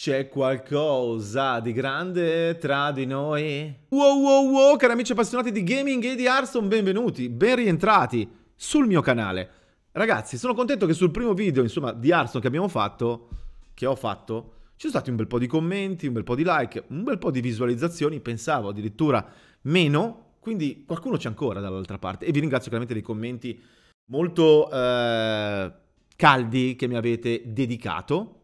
C'è qualcosa di grande tra di noi? Wow wow wow, cari amici appassionati di gaming e di Hearthstone, benvenuti, ben rientrati sul mio canale. Ragazzi, sono contento che sul primo video, insomma, di Hearthstone che abbiamo fatto, che ho fatto, ci sono stati un bel po' di commenti, un bel po' di like, un bel po' di visualizzazioni, pensavo addirittura meno, quindi qualcuno c'è ancora dall'altra parte. E vi ringrazio chiaramente dei commenti molto eh, caldi che mi avete dedicato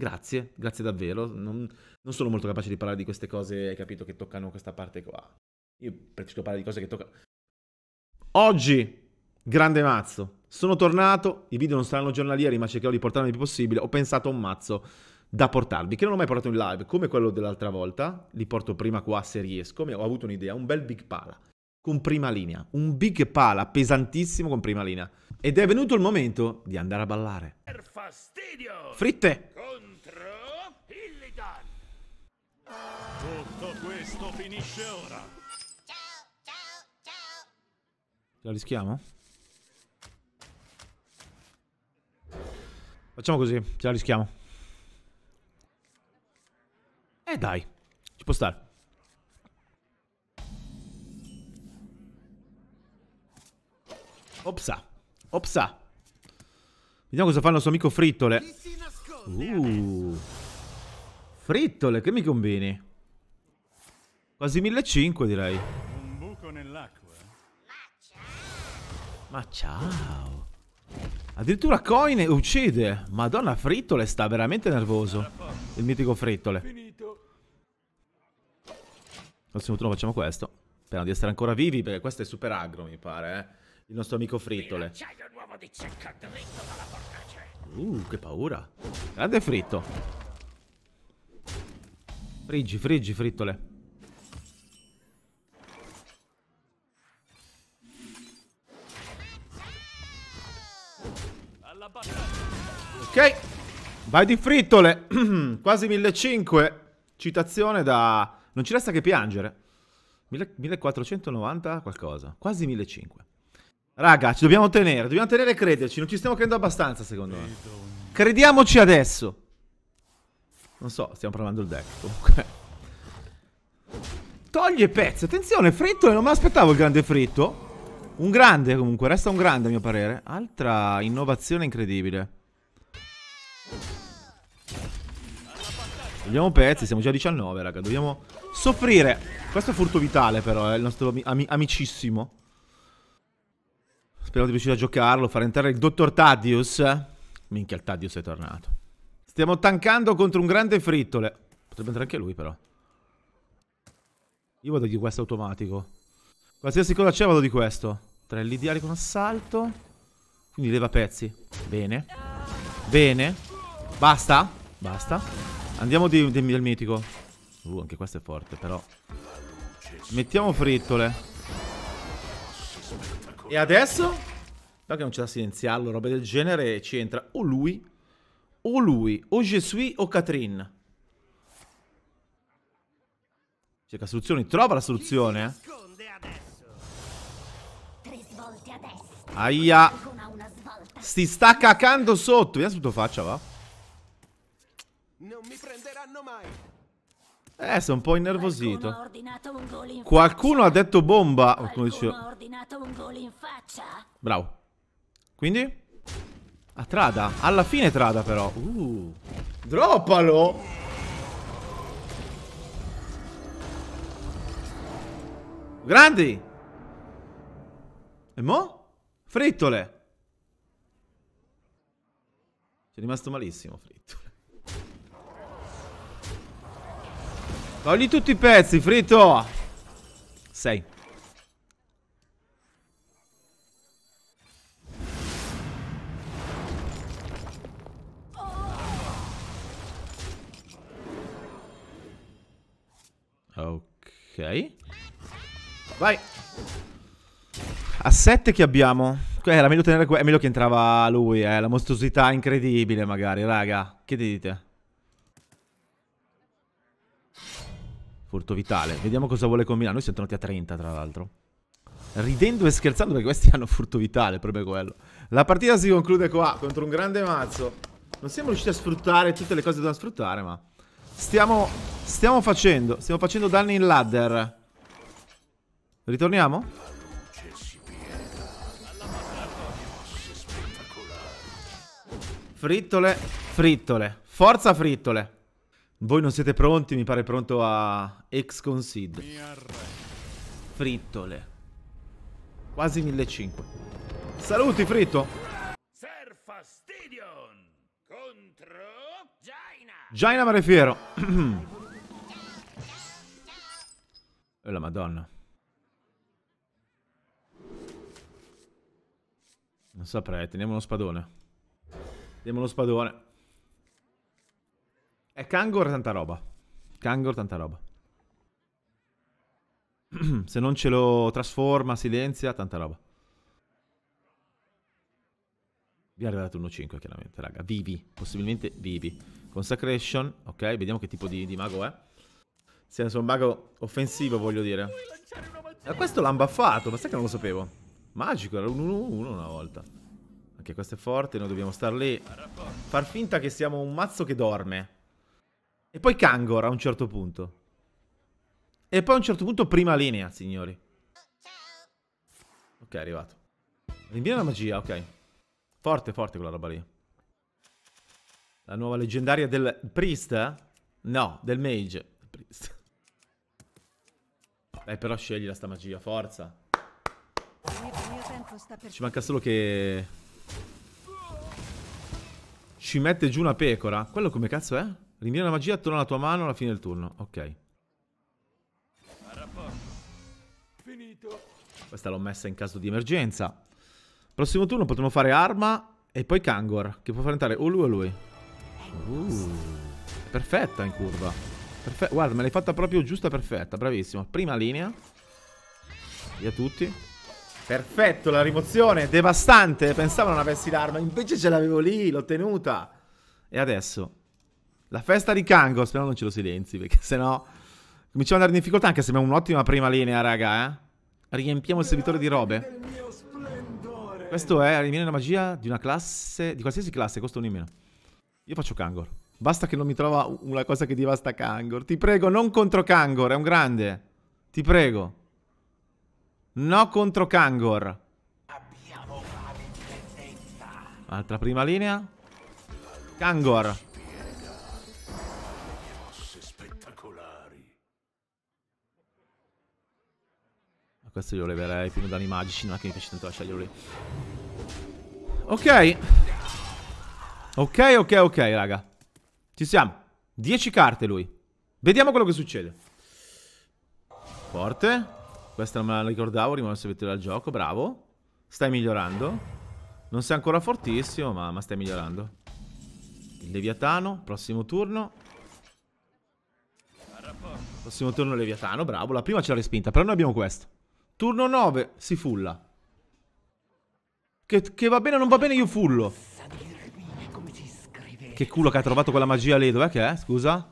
Grazie, grazie davvero. Non, non, sono molto capace di parlare di queste cose, hai capito, che toccano questa parte qua. Io preferisco parlare di cose che toccano. Oggi, grande mazzo. Sono tornato, i video non saranno giornalieri, ma cercherò di portarli il più possibile. Ho pensato a un mazzo da portarvi, che non ho mai portato in live, come quello dell'altra volta. Li porto prima qua se riesco. Ho avuto un'idea, un bel big pala con prima linea. Un big pala pesantissimo con prima linea. Ed è venuto il momento di andare a ballare. Per Fritte! Con Questo finisce ora. Ciao, ciao, ciao. La rischiamo? Facciamo così, ce la rischiamo. Eh dai, ci può stare. Opsa, opsa. Vediamo cosa fa il nostro amico Frittole. Uh. Frittole, che mi combini? Quasi 1500 direi. Un buco nell'acqua. Ma ciao. Addirittura Coin uccide. Madonna, Frittole sta veramente nervoso. Il mitico Frittole. prossimo turno facciamo questo. Speriamo di essere ancora vivi, perché questo è super aggro, mi pare, eh? Il nostro amico Frittole. Uh, che paura. Grande fritto. Friggi, friggi, Frittole. Vai di frittole, quasi 1500, citazione da... Non ci resta che piangere. 1490 qualcosa, quasi 1500. Raga, ci dobbiamo tenere, dobbiamo tenere e crederci, non ci stiamo credendo abbastanza secondo me. Crediamoci adesso. Non so, stiamo provando il deck comunque. Toglie pezzi, attenzione, frittole, non me l'aspettavo il grande fritto. Un grande comunque, resta un grande a mio parere. Altra innovazione incredibile. Abbiamo pezzi, siamo già a 19, raga. Dobbiamo soffrire. Questo è furto vitale, però, è eh, il nostro ami amicissimo. Speriamo di riuscire a giocarlo, fare entrare il dottor Tadius. Minchia, il Tadius è tornato. Stiamo tankando contro un grande frittole. Potrebbe entrare anche lui, però. Io vado di questo automatico. Qualsiasi cosa c'è, vado di questo. Tre lidiari con assalto. Quindi leva pezzi. Bene. Bene. Basta. Basta. Andiamo di, di, del mitico. Uh, anche questo è forte, però. Mettiamo frittole. E adesso? No che non c'è da silenziarlo, roba del genere, ci entra o lui, o lui, o Jesui o Katrin. Cerca soluzioni, trova la soluzione. Eh. Aia. Si sta cacando sotto, vediamo se tu faccia, va. Non mi prenderanno mai. Eh, sono un po' innervosito. Qualcuno, Qualcuno ha detto bomba. Qualcuno dicevo. ha ordinato un gol in faccia. Bravo. Quindi? A trada. Alla fine trada però. Uh. Droppalo! Grandi! E mo? Frittole! Ci è rimasto malissimo, frittole. Togli tutti i pezzi, fritto. Sei. Ok. Vai. A sette che abbiamo? Cioè, era meglio tenere... È meglio che entrava lui, eh. La mostruosità incredibile, magari, raga. Che dite? Furto vitale. Vediamo cosa vuole combinare. Noi siamo tornati a 30, tra l'altro. Ridendo e scherzando perché questi hanno furto vitale, proprio quello. La partita si conclude qua, contro un grande mazzo. Non siamo riusciti a sfruttare tutte le cose da sfruttare, ma... Stiamo... Stiamo facendo... Stiamo facendo danni in ladder. Ritorniamo? Frittole, frittole. Forza frittole. Voi non siete pronti, mi pare pronto a ex concede. Frittole. Quasi 1500. Saluti, fritto. Ser Fastidion contro Jaina. Jaina Marefiero. e la madonna. Non saprei, teniamo lo spadone. Teniamo lo spadone. È Kangor tanta roba. Kangor tanta roba. Se non ce lo trasforma, silenzia, tanta roba. Vi arriverà 1 5, chiaramente, raga. Vivi, possibilmente vivi. Consecration, ok, vediamo che tipo di, di mago è. Se è un mago offensivo, voglio dire. Ma questo l'hanno baffato, ma sai che non lo sapevo. Magico, era 1 1-1 una volta. Anche questo è forte, noi dobbiamo star lì. Far finta che siamo un mazzo che dorme. E poi Kangor a un certo punto. E poi a un certo punto prima linea, signori. Ok, è arrivato. Rinviene la magia, ok. Forte, forte quella roba lì. La nuova leggendaria del priest? No, del mage. Priest. Beh, però scegli la sta magia, forza. Ci manca solo che... Ci mette giù una pecora. Quello come cazzo è? Rinvia la magia attorno alla tua mano alla fine del turno. Ok. Questa l'ho messa in caso di emergenza. Prossimo turno potremo fare arma e poi Kangor, che può far entrare o lui o lui. Uh, perfetta in curva. Perfe Guarda, me l'hai fatta proprio giusta perfetta. Bravissimo. Prima linea. Via tutti. Perfetto, la rimozione. Devastante. Pensavo non avessi l'arma. Invece ce l'avevo lì, l'ho tenuta. E adesso la festa di Kango, speriamo non ce lo silenzi, perché sennò cominciamo ad andare in difficoltà, anche se abbiamo un'ottima prima linea, raga, eh. Riempiamo il servitore di robe. Questo è Rimane la magia di una classe, di qualsiasi classe, costa un in meno. Io faccio Kangor. Basta che non mi trova una cosa che devasta Kangor. Ti prego, non contro Kangor, è un grande. Ti prego. No contro Kangor. Altra prima linea. Kangor. Questo io leverei più danni magici, non è che mi piace tanto lasciarglielo lì. Ok. Ok, ok, ok, raga. Ci siamo. 10 carte lui. Vediamo quello che succede. Forte. Questa non me la ricordavo, rimane servito al gioco, bravo. Stai migliorando. Non sei ancora fortissimo, ma, ma stai migliorando. Il Leviatano, prossimo turno. Prossimo turno Leviatano, bravo. La prima ce l'ha respinta, però noi abbiamo questo. Turno 9, si fulla. Che, che va bene o non va bene io fullo. Che culo che ha trovato quella magia lì, dov'è che è? Scusa?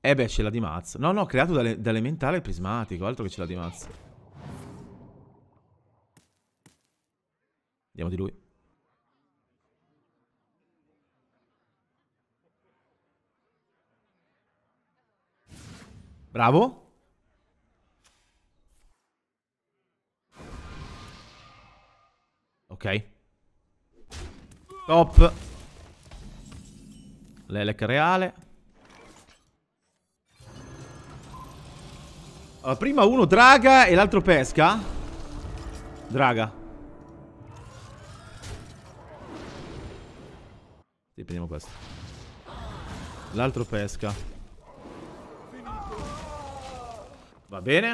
Eh beh, ce l'ha di mazzo. No, no, creato da, da elementare prismatico, altro che ce l'ha di mazzo. Andiamo di lui. Bravo. Ok. Top. L'elec reale. Allora, prima uno draga e l'altro pesca. Draga. Sì, prendiamo questo. L'altro pesca. Va bene.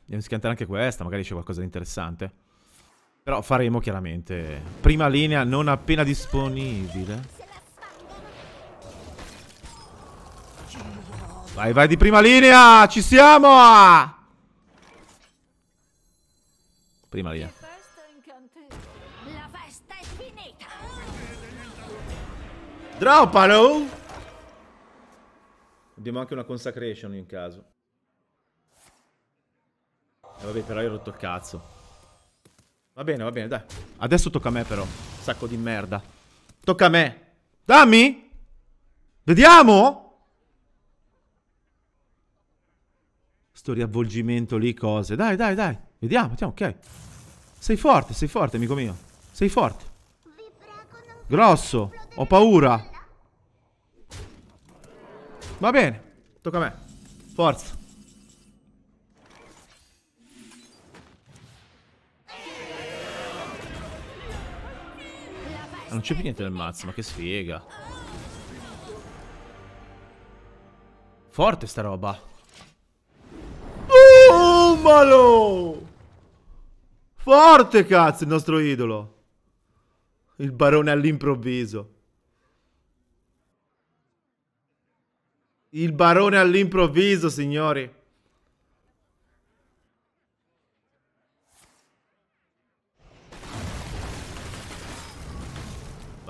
Andiamo a schiantare anche questa, magari c'è qualcosa di interessante. Però faremo chiaramente prima linea non appena disponibile. Vai, vai di prima linea! Ci siamo! Prima linea. Droppalo! Abbiamo anche una consecration in caso. E eh, vabbè, però hai rotto il cazzo. Va bene, va bene, dai. Adesso tocca a me però. Sacco di merda. Tocca a me. Dammi! Vediamo! Sto riavvolgimento lì, cose. Dai, dai, dai. Vediamo, vediamo, ok. Sei forte, sei forte, amico mio. Sei forte. Grosso. Ho paura. Va bene. Tocca a me. Forza. Ah, non c'è più niente nel mazzo, ma che sfiga. Forte sta roba. Boomalo! Forte cazzo il nostro idolo. Il barone all'improvviso. Il barone all'improvviso, signori.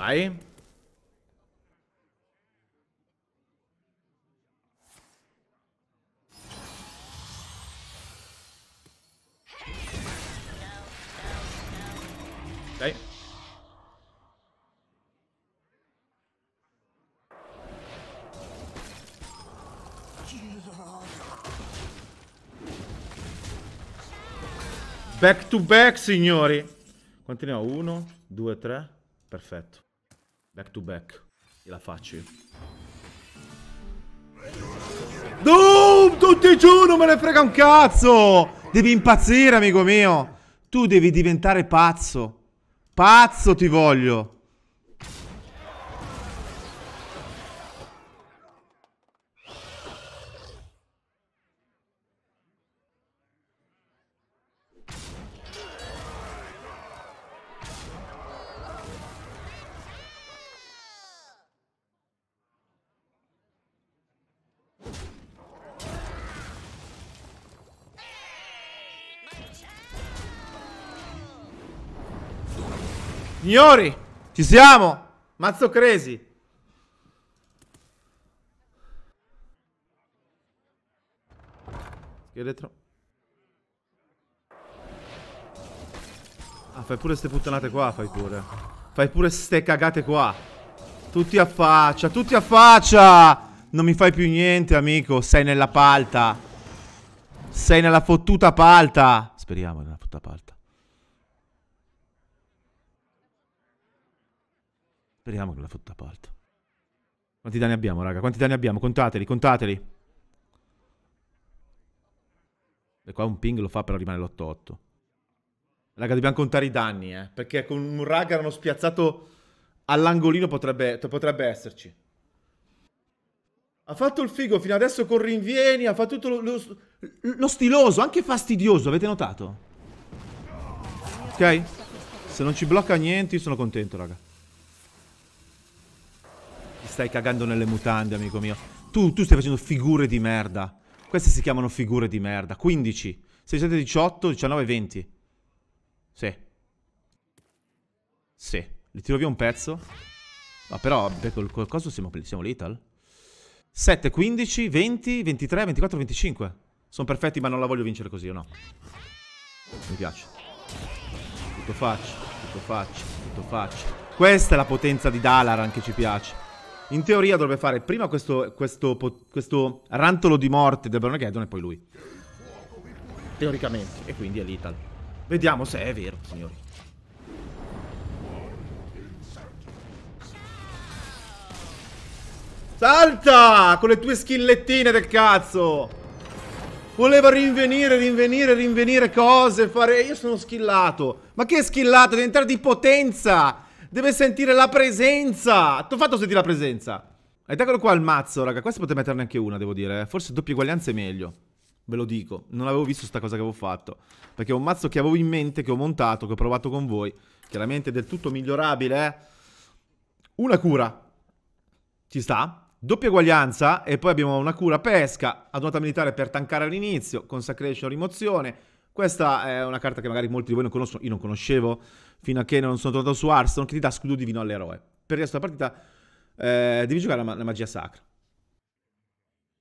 vorbei. Dai. Back to back, signori. Continuiamo. Uno, due, tre. Perfetto. Back to back. E la faccio io. No! Tutti giù, non me ne frega un cazzo! Devi impazzire, amico mio! Tu devi diventare pazzo. Pazzo ti voglio! Signori, ci siamo! Mazzo Cresi! Scheletro. Ah, fai pure ste puttanate qua, fai pure. Fai pure ste cagate qua. Tutti a faccia, tutti a faccia! Non mi fai più niente, amico. Sei nella palta. Sei nella fottuta palta. Speriamo nella fottuta palta. Speriamo che la fotta porta. Quanti danni abbiamo, raga? Quanti danni abbiamo? Contateli, contateli. E qua un ping lo fa però rimane l'8-8. Raga, dobbiamo contare i danni, eh. Perché con un raga erano spiazzato all'angolino potrebbe, potrebbe esserci. Ha fatto il figo fino adesso con rinvieni, ha fatto tutto lo, lo, lo, stiloso, anche fastidioso, avete notato? Ok? Se non ci blocca niente io sono contento, raga stai cagando nelle mutande, amico mio. Tu, tu stai facendo figure di merda. Queste si chiamano figure di merda. 15. 6, 7, 18, 19, 20. Sì. Sì. Li tiro via un pezzo. Ma però, per col, coso siamo, siamo lethal. 7, 15, 20, 23, 24, 25. Sono perfetti, ma non la voglio vincere così, o no? Mi piace. Tutto faccio, tutto faccio, tutto faccio. Questa è la potenza di Dalaran che ci piace. In teoria dovrebbe fare prima questo, questo, questo rantolo di morte del Barmageddon e poi lui. Teoricamente. E quindi è l'Ital. Vediamo se è vero, signori. Salta! Con le tue schillettine del cazzo! Voleva rinvenire, rinvenire, rinvenire cose, fare... Io sono skillato! Ma che skillato? Devi entrare di potenza! Deve sentire la presenza. Ti ho fatto sentire la presenza. Ed eccolo qua il mazzo, raga. Questa si metterne anche una, devo dire. Eh. Forse doppia uguaglianza è meglio. Ve lo dico. Non avevo visto sta cosa che avevo fatto. Perché è un mazzo che avevo in mente, che ho montato, che ho provato con voi. Chiaramente del tutto migliorabile, eh. Una cura. Ci sta. Doppia uguaglianza e poi abbiamo una cura pesca, adunata militare per tankare all'inizio, consecration rimozione, questa è una carta che magari molti di voi non conoscono, io non conoscevo, fino a che non sono tornato su Hearthstone, che ti dà scudo divino all'eroe. Per il resto della partita eh, devi giocare la, la magia sacra.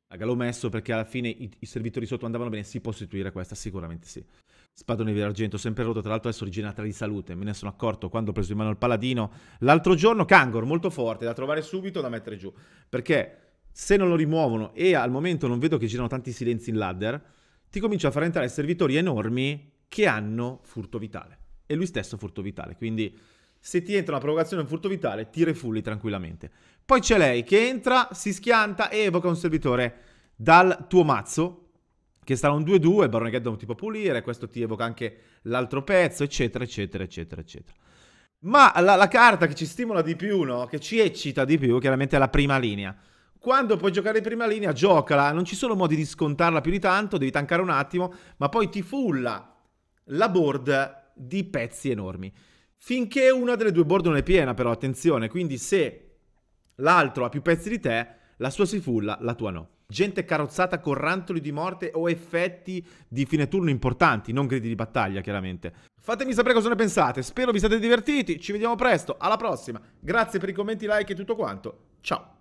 Raga, l'ho messo perché alla fine i, i, servitori sotto andavano bene. Si può sostituire questa, sicuramente sì. Spadone di argento, sempre rotto. Tra l'altro adesso rigenerata di salute. Me ne sono accorto quando ho preso in mano il paladino. L'altro giorno Kangor, molto forte, da trovare subito, da mettere giù. Perché se non lo rimuovono e al momento non vedo che girano tanti silenzi in ladder ti comincia a far entrare servitori enormi che hanno furto vitale. E lui stesso furto vitale, quindi se ti entra una provocazione un furto vitale, ti refulli tranquillamente. Poi c'è lei che entra, si schianta e evoca un servitore dal tuo mazzo, che sarà un 2-2, Barone Gaddon ti può pulire, questo ti evoca anche l'altro pezzo, eccetera, eccetera, eccetera, eccetera. Ma la, la, carta che ci stimola di più, no? che ci eccita di più, chiaramente è la prima linea. Quando puoi giocare in prima linea, giocala. Non ci sono modi di scontarla più di tanto, devi tankare un attimo, ma poi ti fulla la board di pezzi enormi. Finché una delle due board non è piena, però, attenzione. Quindi se l'altro ha più pezzi di te, la sua si fulla, la tua no gente carrozzata con rantoli di morte o effetti di fine turno importanti, non gridi di battaglia chiaramente. Fatemi sapere cosa ne pensate, spero vi siate divertiti, ci vediamo presto, alla prossima, grazie per i commenti, like e tutto quanto, ciao!